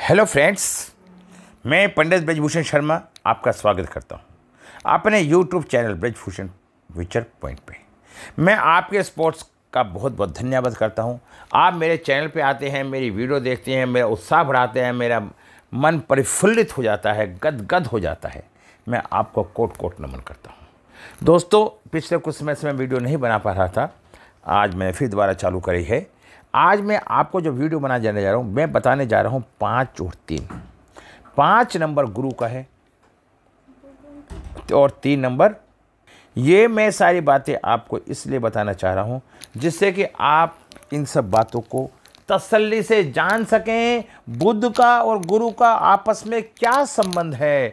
Hello friends मैं पंडित ब्रजभूषण शर्मा आपका स्वागत करता हूं अपने यूट्यूब चैनल ब्रजभूषण विचर पॉइंट पे मैं आपके स्पोर्ट्स का बहुत बहुत धन्यवाद करता हूं आप मेरे चैनल पे आते हैं मेरी वीडियो देखते हैं मेरा उत्साह बढ़ाते हैं मेरा मन परिफुल्लित हो जाता है गदगद हो जाता है मैं आपको कोट कोट नमन करता हूँ दोस्तों पिछले कुछ समय से मैं वीडियो नहीं बना पा रहा था आज मैंने फिर दोबारा चालू करी है आज मैं आपको जो वीडियो बनाने जाने जा रहा हूँ मैं बताने जा रहा हूँ पाँच और तीन पाँच नंबर गुरु का है और तीन नंबर ये मैं सारी बातें आपको इसलिए बताना चाह रहा हूँ जिससे कि आप इन सब बातों को तसल्ली से जान सकें बुद्ध का और गुरु का आपस में क्या संबंध है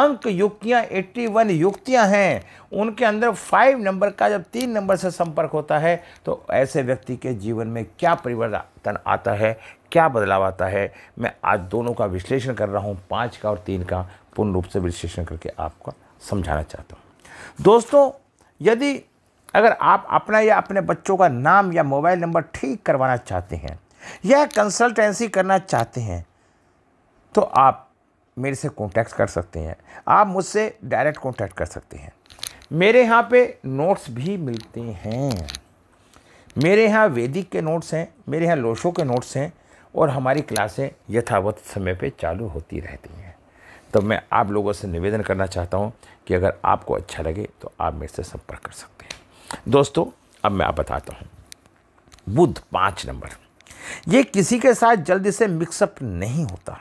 अंक युक्तियाँ एट्टी वन युक्तियाँ हैं उनके अंदर फाइव नंबर का जब तीन नंबर से संपर्क होता है तो ऐसे व्यक्ति के जीवन में क्या परिवर्तन आता है क्या बदलाव आता है मैं आज दोनों का विश्लेषण कर रहा हूँ पाँच का और तीन का पूर्ण रूप से विश्लेषण करके आपको समझाना चाहता हूँ दोस्तों यदि अगर आप अपना या अपने बच्चों का नाम या मोबाइल नंबर ठीक करवाना चाहते हैं या कंसल्टेंसी करना चाहते हैं तो आप मेरे से कांटेक्ट कर सकते हैं आप मुझसे डायरेक्ट कांटेक्ट कर सकते हैं मेरे यहाँ पे नोट्स भी मिलते हैं मेरे यहाँ वैदिक के नोट्स हैं मेरे यहाँ लोशो के नोट्स हैं और हमारी क्लासें यथावत समय पे चालू होती रहती हैं तो मैं आप लोगों से निवेदन करना चाहता हूँ कि अगर आपको अच्छा लगे तो आप मेरे से संपर्क कर सकते हैं दोस्तों अब मैं आप बताता हूँ बुध पाँच नंबर ये किसी के साथ जल्दी से मिक्सअप नहीं होता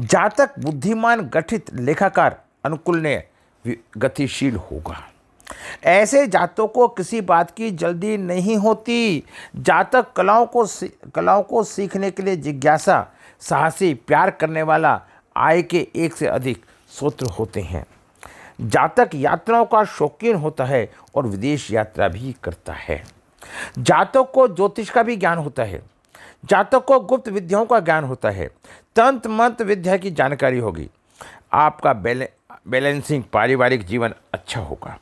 जातक बुद्धिमान गठित लेखाकार अनुकूल ने गतिशील होगा ऐसे जातों को किसी बात की जल्दी नहीं होती जातक कलाओं को कलाओं को सीखने के लिए जिज्ञासा साहसी प्यार करने वाला आय के एक से अधिक स्रोत होते हैं जातक यात्राओं का शौकीन होता है और विदेश यात्रा भी करता है जातक को ज्योतिष का भी ज्ञान होता है जातक को गुप्त विद्याओं का ज्ञान होता है तंत्र मंत्र विद्या की जानकारी होगी आपका बैले बैलेंसिंग पारिवारिक जीवन अच्छा होगा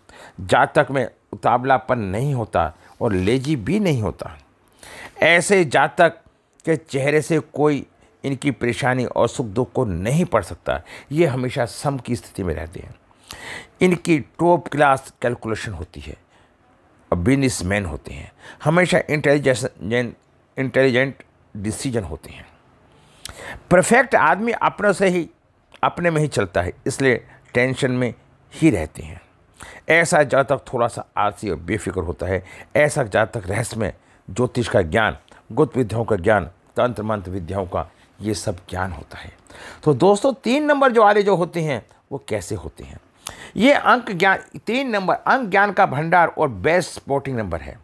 जातक में उतावलापन नहीं होता और लेजी भी नहीं होता ऐसे जातक के चेहरे से कोई इनकी परेशानी और सुख दुख को नहीं पढ़ सकता ये हमेशा सम की स्थिति में रहते हैं इनकी टॉप क्लास कैलकुलेशन होती है और बिजनेसमैन होते हैं हमेशा इंटेलिजेंट इंटेलिजेंट डिसीजन होते हैं परफेक्ट आदमी अपनों से ही अपने में ही चलता है इसलिए टेंशन में ही रहते हैं ऐसा जहाँ तक थोड़ा सा आलसी और बेफिक्र होता है ऐसा जहाँ तक रहस्यमय ज्योतिष का ज्ञान गुप्त विद्याओं का ज्ञान तंत्र मंत्र विद्याओं का ये सब ज्ञान होता है तो दोस्तों तीन नंबर जो वाले जो होते हैं वो कैसे होते हैं ये अंक ज्ञान तीन नंबर अंक ज्ञान का भंडार और बेस्ट स्पोर्टिंग नंबर है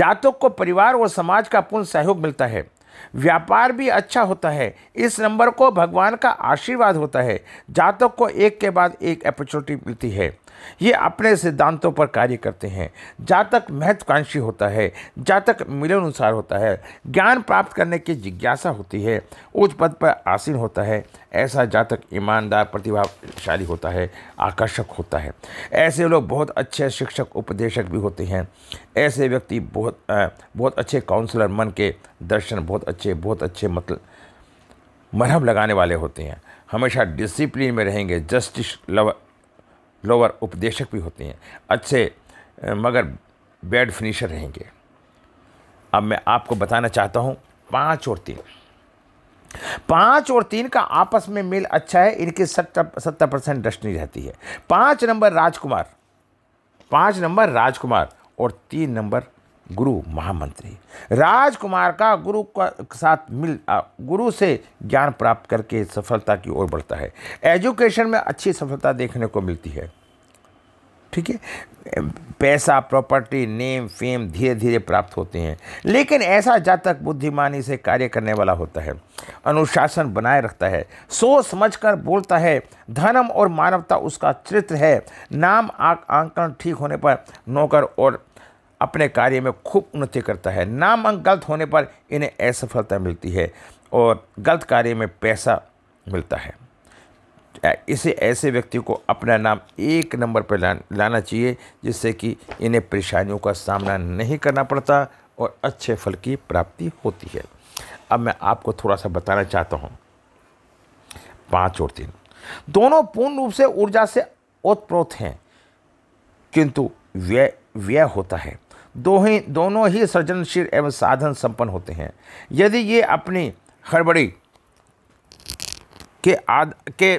जातक को परिवार और समाज का पूर्ण सहयोग मिलता है व्यापार भी अच्छा होता है इस नंबर को भगवान का आशीर्वाद होता है जातक को एक के बाद एक अपॉर्चुनिटी मिलती है ये अपने सिद्धांतों पर कार्य करते हैं जातक महत्वाकांक्षी होता है जातक मिलनुसार होता है ज्ञान प्राप्त करने की जिज्ञासा होती है उच्च पद पर आसीन होता है ऐसा जातक ईमानदार प्रतिभाशाली होता है आकर्षक होता है ऐसे लोग बहुत अच्छे शिक्षक उपदेशक भी होते हैं ऐसे व्यक्ति बहुत बहुत अच्छे काउंसलर मन के दर्शन बहुत अच्छे बहुत अच्छे मतलब मरहम लगाने वाले होते हैं हमेशा डिसिप्लिन में रहेंगे जस्टिस लव लोअर उपदेशक भी होते हैं अच्छे मगर बेड फिनिशर रहेंगे अब मैं आपको बताना चाहता हूँ पाँच और तीन पाँच और तीन का आपस में मेल अच्छा है इनकी सत्तर सत्तर परसेंट डस्टनी रहती है पाँच नंबर राजकुमार पाँच नंबर राजकुमार और तीन नंबर गुरु महामंत्री राजकुमार का गुरु के साथ मिल गुरु से ज्ञान प्राप्त करके सफलता की ओर बढ़ता है एजुकेशन में अच्छी सफलता देखने को मिलती है ठीक है पैसा प्रॉपर्टी नेम फेम धीरे धीरे प्राप्त होते हैं लेकिन ऐसा जातक बुद्धिमानी से कार्य करने वाला होता है अनुशासन बनाए रखता है सोच समझ कर बोलता है धर्म और मानवता उसका चरित्र है नाम आंकन ठीक होने पर नौकर और अपने कार्य में खूब उन्नति करता है नाम अंक गलत होने पर इन्हें असफलता मिलती है और गलत कार्य में पैसा मिलता है इसे ऐसे व्यक्ति को अपना नाम एक नंबर पर ला, लाना चाहिए जिससे कि इन्हें परेशानियों का सामना नहीं करना पड़ता और अच्छे फल की प्राप्ति होती है अब मैं आपको थोड़ा सा बताना चाहता हूँ पाँच और तीन दोनों पूर्ण रूप से ऊर्जा से ओतप्रोत हैं किंतु व्यय व्यय होता है दो ही दोनों ही सृजनशील एवं साधन संपन्न होते हैं यदि ये अपनी हड़बड़ी के आद के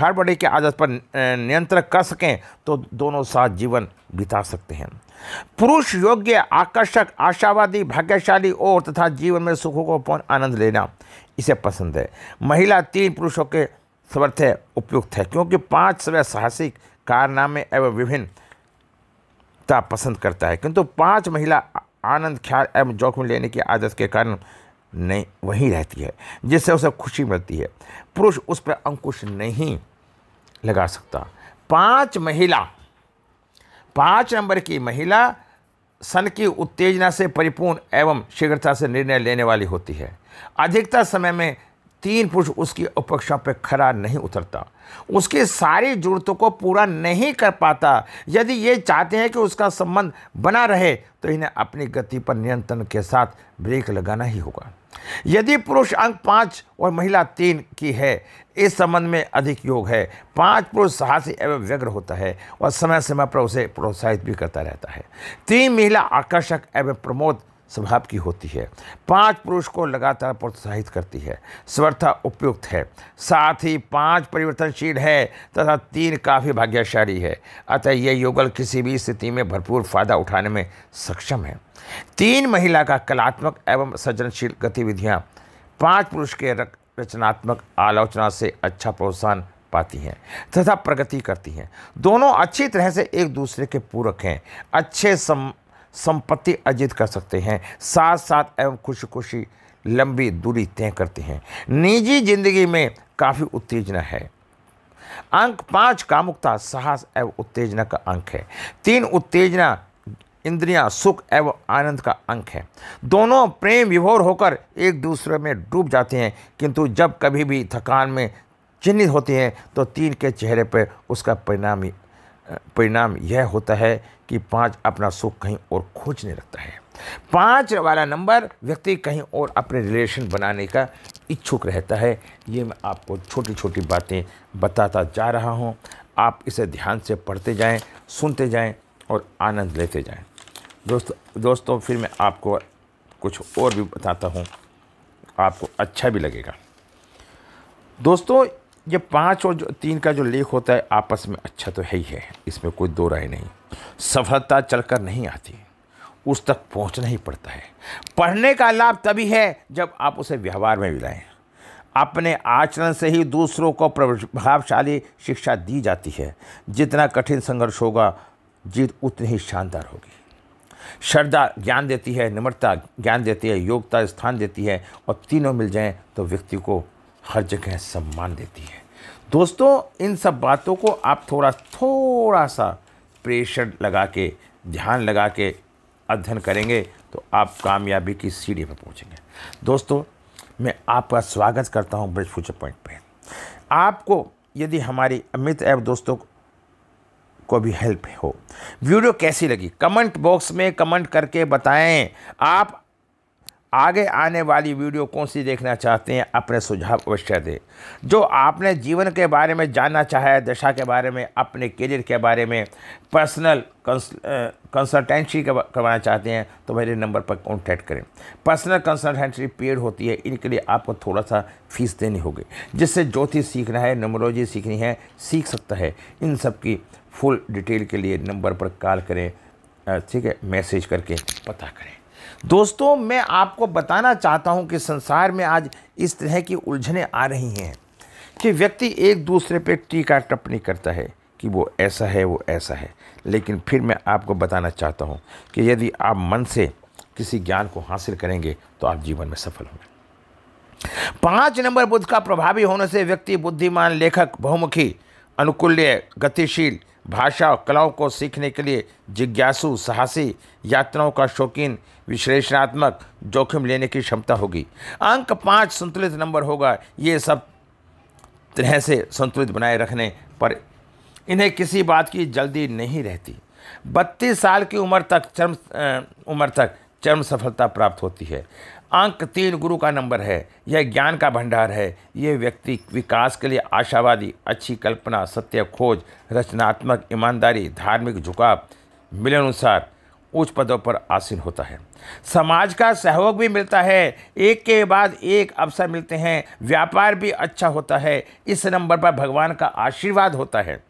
हड़बड़ी के आदत पर नियंत्रण कर सकें तो दोनों साथ जीवन बिता सकते हैं पुरुष योग्य आकर्षक आशावादी भाग्यशाली और तथा जीवन में सुखों को पूर्ण आनंद लेना इसे पसंद है महिला तीन पुरुषों के समर्थ उपयुक्त है क्योंकि पांच सवै साहसिक कारनामे एवं विभिन्न ता पसंद करता है किंतु पांच महिला आनंद ख्याल एवं जोखिम लेने की आदत के कारण नहीं वहीं रहती है जिससे उसे खुशी मिलती है पुरुष उस पर अंकुश नहीं लगा सकता पांच महिला पाँच नंबर की महिला सन की उत्तेजना से परिपूर्ण एवं शीघ्रता से निर्णय लेने वाली होती है अधिकतर समय में तीन पुरुष उसकी अपेक्षा पर खरा नहीं उतरता उसकी सारी जरूरतों को पूरा नहीं कर पाता यदि ये चाहते हैं कि उसका संबंध बना रहे तो इन्हें अपनी गति पर नियंत्रण के साथ ब्रेक लगाना ही होगा यदि पुरुष अंक पाँच और महिला तीन की है इस संबंध में अधिक योग है पांच पुरुष साहसी एवं व्यग्र होता है और समय समय पर उसे प्रोत्साहित भी करता रहता है तीन महिला आकर्षक एवं प्रमोद स्वभाव की होती है पांच पुरुष को लगातार प्रोत्साहित करती है स्वर्था उपयुक्त है साथ ही पांच परिवर्तनशील है तथा तीन काफ़ी भाग्यशाली है अतः यह युगल किसी भी स्थिति में भरपूर फायदा उठाने में सक्षम है तीन महिला का कलात्मक एवं सृजनशील गतिविधियाँ पाँच पुरुष के रचनात्मक आलोचना से अच्छा प्रोत्साहन पाती हैं तथा प्रगति करती हैं दोनों अच्छी तरह से एक दूसरे के पूरक हैं अच्छे सम संपत्ति अर्जित कर सकते हैं साथ साथ एवं खुशी खुशी लंबी दूरी तय करते हैं निजी जिंदगी में काफ़ी उत्तेजना है अंक पाँच कामुकता साहस एवं उत्तेजना का अंक है तीन उत्तेजना इंद्रियां सुख एवं आनंद का अंक है दोनों प्रेम विभोर होकर एक दूसरे में डूब जाते हैं किंतु जब कभी भी थकान में चिन्हित होते हैं तो तीन के चेहरे पर उसका परिणाम परिणाम यह होता है कि पाँच अपना सुख कहीं और खोजने लगता है पाँच वाला नंबर व्यक्ति कहीं और अपने रिलेशन बनाने का इच्छुक रहता है ये मैं आपको छोटी छोटी बातें बताता जा रहा हूँ आप इसे ध्यान से पढ़ते जाएं, सुनते जाएं और आनंद लेते जाएं। दोस्त दोस्तों फिर मैं आपको कुछ और भी बताता हूँ आपको अच्छा भी लगेगा दोस्तों ये पाँच और जो तीन का जो लेख होता है आपस में अच्छा तो है ही है इसमें कोई दो राय नहीं सफलता चलकर नहीं आती उस तक पहुंचना ही पड़ता है पढ़ने का लाभ तभी है जब आप उसे व्यवहार में भी लाएँ अपने आचरण से ही दूसरों को प्रभावशाली शिक्षा दी जाती है जितना कठिन संघर्ष होगा जीत उतनी ही शानदार होगी श्रद्धा ज्ञान देती है निम्रता ज्ञान देती है योग्यता स्थान देती है और तीनों मिल जाएं तो व्यक्ति को हर जगह सम्मान देती है दोस्तों इन सब बातों को आप थोड़ा थोड़ा सा प्रेशर लगा के ध्यान लगा के अध्ययन करेंगे तो आप कामयाबी की सीढ़ी पर पहुंचेंगे दोस्तों मैं आपका स्वागत करता हूं ब्रिज फ्यूचर पॉइंट पे आपको यदि हमारी अमित ऐप दोस्तों को भी हेल्प हो वीडियो कैसी लगी कमेंट बॉक्स में कमेंट करके बताएं आप आगे आने वाली वीडियो कौन सी देखना चाहते हैं अपने सुझाव अवश्य दें जो आपने जीवन के बारे में जानना चाहे दशा के बारे में अपने करियर के बारे में पर्सनल कंसल्टेंसी करवाना चाहते हैं तो मेरे नंबर पर कॉन्टैक्ट करें पर्सनल कंसल्टेंसी पेड होती है इनके लिए आपको थोड़ा सा फीस देनी होगी जिससे ज्योतिष सीखना है नमोलॉजी सीखनी है सीख सकता है इन सब की फुल डिटेल के लिए नंबर पर कॉल करें ठीक है मैसेज करके पता करें दोस्तों मैं आपको बताना चाहता हूं कि संसार में आज इस तरह की उलझनें आ रही हैं कि व्यक्ति एक दूसरे पर टीका टप्पणी करता है कि वो ऐसा है वो ऐसा है लेकिन फिर मैं आपको बताना चाहता हूँ कि यदि आप मन से किसी ज्ञान को हासिल करेंगे तो आप जीवन में सफल होंगे पाँच नंबर बुद्ध का प्रभावी होने से व्यक्ति बुद्धिमान लेखक बहुमुखी अनुकूल्य गतिशील भाषा और कलाओं को सीखने के लिए जिज्ञासु साहसी यात्राओं का शौकीन विश्लेषणात्मक जोखिम लेने की क्षमता होगी अंक पाँच संतुलित नंबर होगा ये सब तरह से संतुलित बनाए रखने पर इन्हें किसी बात की जल्दी नहीं रहती बत्तीस साल की उम्र तक चरम उम्र तक चरम सफलता प्राप्त होती है अंक तीन गुरु का नंबर है यह ज्ञान का भंडार है यह व्यक्ति विकास के लिए आशावादी अच्छी कल्पना सत्य खोज रचनात्मक ईमानदारी धार्मिक झुकाव मिलनुसार उच्च पदों पर आसीन होता है समाज का सहयोग भी मिलता है एक के बाद एक अवसर मिलते हैं व्यापार भी अच्छा होता है इस नंबर पर भगवान का आशीर्वाद होता है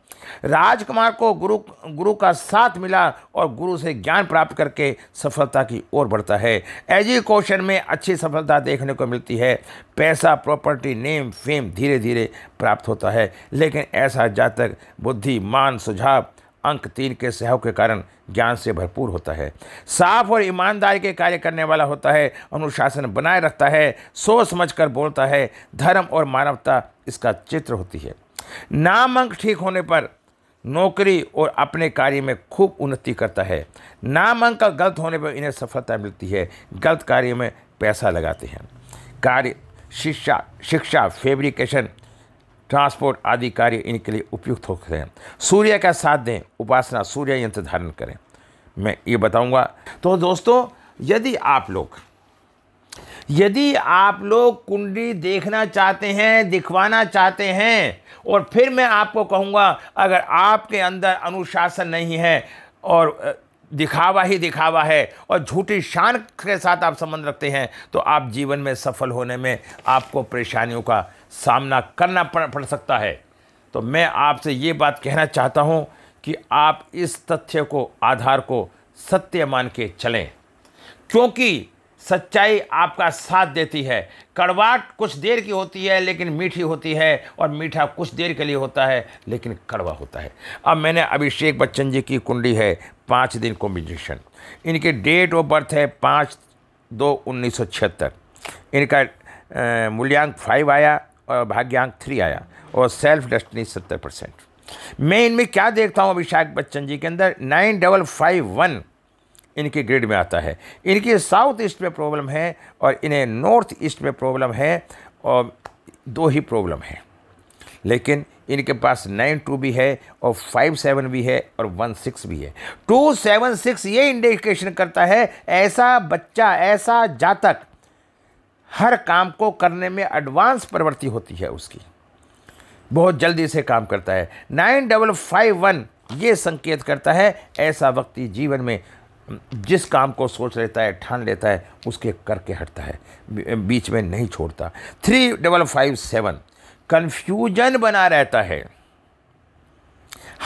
राजकुमार को गुरु गुरु का साथ मिला और गुरु से ज्ञान प्राप्त करके सफलता की ओर बढ़ता है एजुकेशन में अच्छी सफलता देखने को मिलती है पैसा प्रॉपर्टी नेम फेम धीरे धीरे प्राप्त होता है लेकिन ऐसा जातक मान सुझाव अंक तीन के सहव के कारण ज्ञान से भरपूर होता है साफ और ईमानदारी के कार्य करने वाला होता है अनुशासन बनाए रखता है सोच समझ कर बोलता है धर्म और मानवता इसका चित्र होती है नाम अंक ठीक होने पर नौकरी और अपने कार्य में खूब उन्नति करता है नाम अंक गलत होने पर इन्हें सफलता मिलती है गलत कार्य में पैसा लगाते हैं कार्य शिक्षा शिक्षा फेब्रिकेशन ट्रांसपोर्ट आदि कार्य इनके लिए उपयुक्त होते हैं सूर्य का साथ दें उपासना सूर्य यंत्र धारण करें मैं ये बताऊंगा तो दोस्तों यदि आप लोग यदि आप लोग कुंडली देखना चाहते हैं दिखवाना चाहते हैं और फिर मैं आपको कहूँगा अगर आपके अंदर अनुशासन नहीं है और दिखावा ही दिखावा है और झूठी शान के साथ आप संबंध रखते हैं तो आप जीवन में सफल होने में आपको परेशानियों का सामना करना पड़ सकता है तो मैं आपसे ये बात कहना चाहता हूँ कि आप इस तथ्य को आधार को सत्य मान के चलें क्योंकि सच्चाई आपका साथ देती है कड़वाट कुछ देर की होती है लेकिन मीठी होती है और मीठा कुछ देर के लिए होता है लेकिन कड़वा होता है अब मैंने अभिषेक बच्चन जी की कुंडी है पाँच दिन कॉम्बिनेशन इनकी डेट ऑफ बर्थ है पाँच दो उन्नीस सौ छिहत्तर इनका मूल्यांक फाइव आया और भाग्यांक थ्री आया और सेल्फ डेस्टनी सत्तर परसेंट मैं इनमें क्या देखता हूँ अभिषेक बच्चन जी के अंदर नाइन डबल फाइव वन इनके ग्रिड में आता है इनकी साउथ ईस्ट में प्रॉब्लम है और इन्हें नॉर्थ ईस्ट में प्रॉब्लम है और दो ही प्रॉब्लम है लेकिन इनके पास नाइन टू भी है और फाइव सेवन भी है और वन सिक्स भी है टू सेवन सिक्स ये इंडिकेशन करता है ऐसा बच्चा ऐसा जातक हर काम को करने में एडवांस प्रवृत्ति होती है उसकी बहुत जल्दी से काम करता है नाइन डबल फाइव वन ये संकेत करता है ऐसा व्यक्ति जीवन में जिस काम को सोच लेता है ठान लेता है उसके करके हटता है बीच में नहीं छोड़ता three double five seven confusion बना रहता है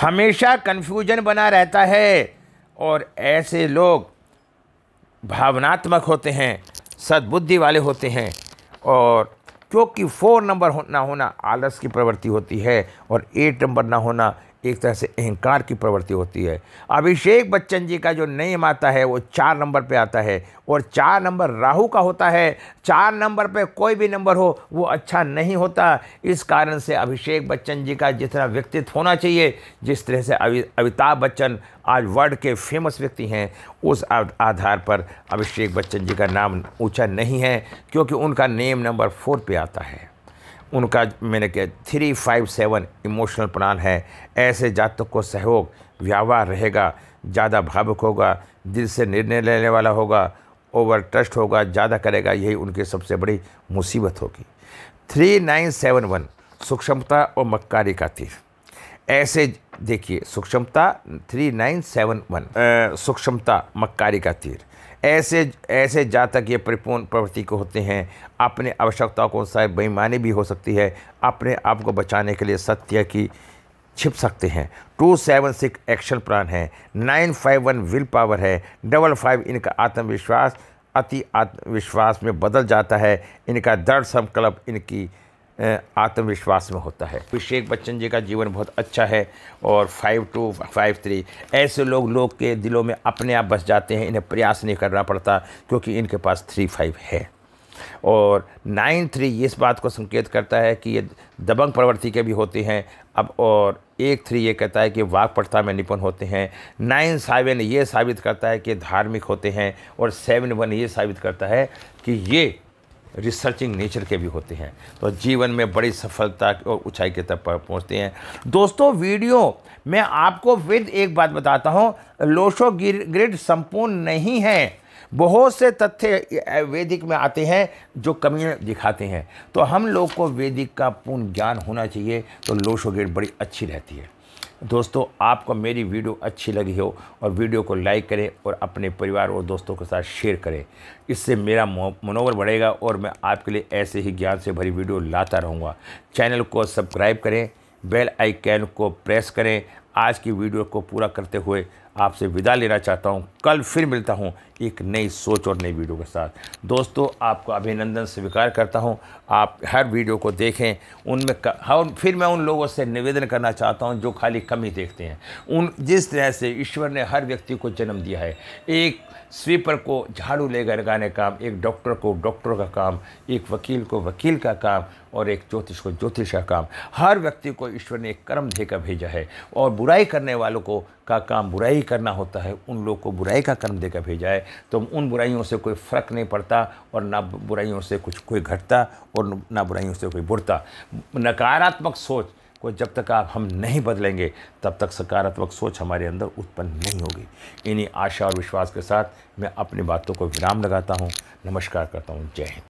हमेशा कन्फ्यूजन बना रहता है और ऐसे लोग भावनात्मक होते हैं सद्बुद्धि वाले होते हैं और क्योंकि फोर नंबर हो, ना होना आलस की प्रवृत्ति होती है और एट नंबर ना होना एक तरह से अहंकार की प्रवृत्ति होती है अभिषेक बच्चन जी का जो नेम आता है वो चार नंबर पे आता है और चार नंबर राहु का होता है चार नंबर पे कोई भी नंबर हो वो अच्छा नहीं होता इस कारण से अभिषेक बच्चन जी का जितना व्यक्तित्व होना चाहिए जिस तरह से अमिताभ बच्चन आज वर्ल्ड के फेमस व्यक्ति हैं उस आधार पर अभिषेक बच्चन जी का नाम ऊँचा नहीं है क्योंकि उनका नेम नंबर फोर पर आता है उनका मैंने कहा three five seven emotional plan है ऐसे जातक को सहयोग व्यवहार रहेगा ज़्यादा भावुक होगा दिल से निर्णय लेने वाला होगा ओवर ट्रस्ट होगा ज़्यादा करेगा यही उनकी सबसे बड़ी मुसीबत होगी थ्री नाइन सेवन वन सूक्ष्मता और मक्कारी का तीर ऐसे देखिए सूक्ष्मता थ्री नाइन सेवन वन सूक्ष्मता मक्कारी का तीर ऐसे ऐसे जातक ये परिपूर्ण प्रवृत्ति को होते हैं अपने आवश्यकताओं को अनुसार बेईमानी भी हो सकती है अपने आप को बचाने के लिए सत्य की छिप सकते हैं two seven six action plan है nine five one will power है डबल फाइव इनका आत्मविश्वास अति आत्मविश्वास में बदल जाता है इनका दृढ़ संकल्प इनकी आत्मविश्वास में होता है अभिषेक बच्चन जी का जीवन बहुत अच्छा है और फाइव टू फाइव थ्री ऐसे लोग लोग के दिलों में अपने आप बस जाते हैं इन्हें प्रयास नहीं करना पड़ता क्योंकि इनके पास थ्री फाइव है और नाइन थ्री इस बात को संकेत करता है कि ये दबंग प्रवृत्ति के भी होते हैं अब और एक थ्री ये कहता है कि वाक में निपुण होते हैं नाइन सेवन ये साबित करता है कि धार्मिक होते हैं और सेवन वन ये साबित करता है कि ये रिसर्चिंग नेचर के भी होते हैं तो जीवन में बड़ी सफलता और ऊंचाई के तक पर पहुँचते हैं दोस्तों वीडियो मैं आपको विद एक बात बताता हूँ लोशो ग्रिड संपूर्ण नहीं है बहुत से तथ्य वैदिक में आते हैं जो कमियाँ दिखाते हैं तो हम लोग को वैदिक का पूर्ण ज्ञान होना चाहिए तो लोशो ग्रिड बड़ी अच्छी रहती है दोस्तों आपको मेरी वीडियो अच्छी लगी हो और वीडियो को लाइक करें और अपने परिवार और दोस्तों के साथ शेयर करें इससे मेरा मनोबल बढ़ेगा और मैं आपके लिए ऐसे ही ज्ञान से भरी वीडियो लाता रहूँगा चैनल को सब्सक्राइब करें बेल आइकन को प्रेस करें आज की वीडियो को पूरा करते हुए आपसे विदा लेना चाहता हूँ कल फिर मिलता हूँ एक नई सोच और नई वीडियो के साथ दोस्तों आपका अभिनंदन स्वीकार करता हूँ आप हर वीडियो को देखें उनमें हाँ फिर मैं उन लोगों से निवेदन करना चाहता हूँ जो खाली कम ही देखते हैं उन जिस तरह से ईश्वर ने हर व्यक्ति को जन्म दिया है एक स्वीपर को झाड़ू लेकर लगाने काम एक डॉक्टर को डॉक्टर का काम एक वकील को वकील का काम और एक ज्योतिष को ज्योतिष का काम हर व्यक्ति को ईश्वर ने एक कर्म देकर भेजा है और बुराई करने वालों को का काम बुराई करना होता है उन लोगों को बुराई का कर्म देकर भेजा है तो उन बुराइयों से कोई फ़र्क नहीं पड़ता और ना बुराइयों से कुछ कोई घटता और ना बुराइयों से कोई बुरता नकारात्मक सोच को जब तक आप हम नहीं बदलेंगे तब तक सकारात्मक सोच हमारे अंदर उत्पन्न नहीं होगी इन्हीं आशा और विश्वास के साथ मैं अपनी बातों को विराम लगाता हूँ नमस्कार करता हूँ जय हिंद